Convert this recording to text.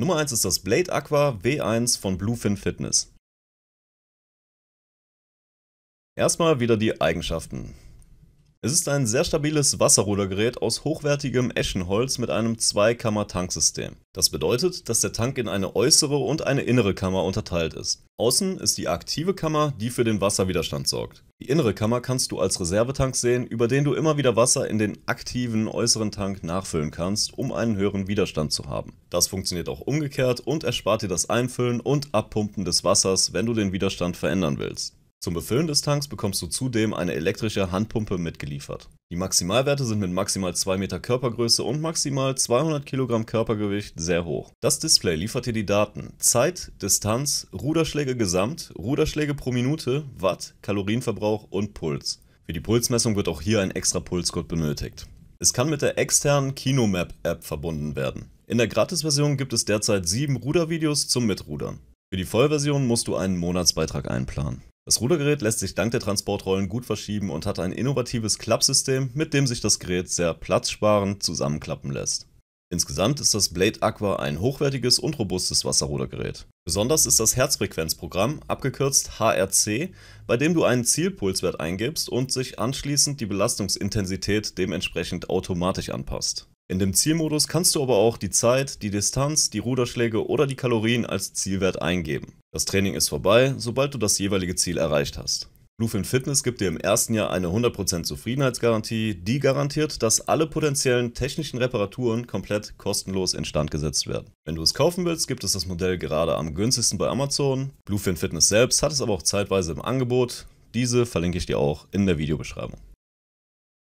Nummer 1 ist das Blade Aqua W1 von Bluefin Fitness. Erstmal wieder die Eigenschaften. Es ist ein sehr stabiles Wasserrudergerät aus hochwertigem Eschenholz mit einem Zweikammer-Tanksystem. Das bedeutet, dass der Tank in eine äußere und eine innere Kammer unterteilt ist. Außen ist die aktive Kammer, die für den Wasserwiderstand sorgt. Die innere Kammer kannst du als Reservetank sehen, über den du immer wieder Wasser in den aktiven äußeren Tank nachfüllen kannst, um einen höheren Widerstand zu haben. Das funktioniert auch umgekehrt und erspart dir das Einfüllen und Abpumpen des Wassers, wenn du den Widerstand verändern willst. Zum Befüllen des Tanks bekommst du zudem eine elektrische Handpumpe mitgeliefert. Die Maximalwerte sind mit maximal 2 Meter Körpergröße und maximal 200 Kilogramm Körpergewicht sehr hoch. Das Display liefert dir die Daten Zeit, Distanz, Ruderschläge gesamt, Ruderschläge pro Minute, Watt, Kalorienverbrauch und Puls. Für die Pulsmessung wird auch hier ein extra Pulscode benötigt. Es kann mit der externen KinoMap-App verbunden werden. In der Gratisversion gibt es derzeit 7 Rudervideos zum Mitrudern. Für die Vollversion musst du einen Monatsbeitrag einplanen. Das Rudergerät lässt sich dank der Transportrollen gut verschieben und hat ein innovatives Klappsystem, mit dem sich das Gerät sehr platzsparend zusammenklappen lässt. Insgesamt ist das Blade Aqua ein hochwertiges und robustes Wasserrudergerät. Besonders ist das Herzfrequenzprogramm, abgekürzt HRC, bei dem du einen Zielpulswert eingibst und sich anschließend die Belastungsintensität dementsprechend automatisch anpasst. In dem Zielmodus kannst du aber auch die Zeit, die Distanz, die Ruderschläge oder die Kalorien als Zielwert eingeben. Das Training ist vorbei, sobald du das jeweilige Ziel erreicht hast. Bluefin Fitness gibt dir im ersten Jahr eine 100% Zufriedenheitsgarantie, die garantiert, dass alle potenziellen technischen Reparaturen komplett kostenlos instand gesetzt werden. Wenn du es kaufen willst, gibt es das Modell gerade am günstigsten bei Amazon. Bluefin Fitness selbst hat es aber auch zeitweise im Angebot. Diese verlinke ich dir auch in der Videobeschreibung.